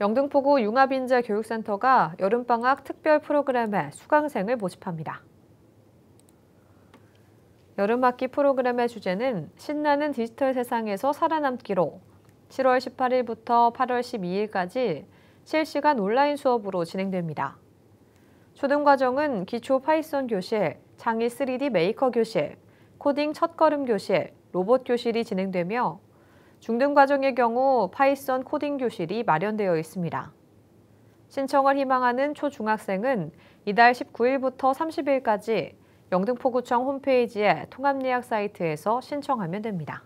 영등포구 융합인재 교육센터가 여름방학 특별 프로그램에 수강생을 모집합니다. 여름학기 프로그램의 주제는 신나는 디지털 세상에서 살아남기로 7월 18일부터 8월 12일까지 실시간 온라인 수업으로 진행됩니다. 초등과정은 기초 파이썬 교실, 장의 3D 메이커 교실, 코딩 첫걸음 교실, 로봇 교실이 진행되며 중등 과정의 경우 파이썬 코딩 교실이 마련되어 있습니다. 신청을 희망하는 초중학생은 이달 19일부터 30일까지 영등포구청 홈페이지의 통합예약 사이트에서 신청하면 됩니다.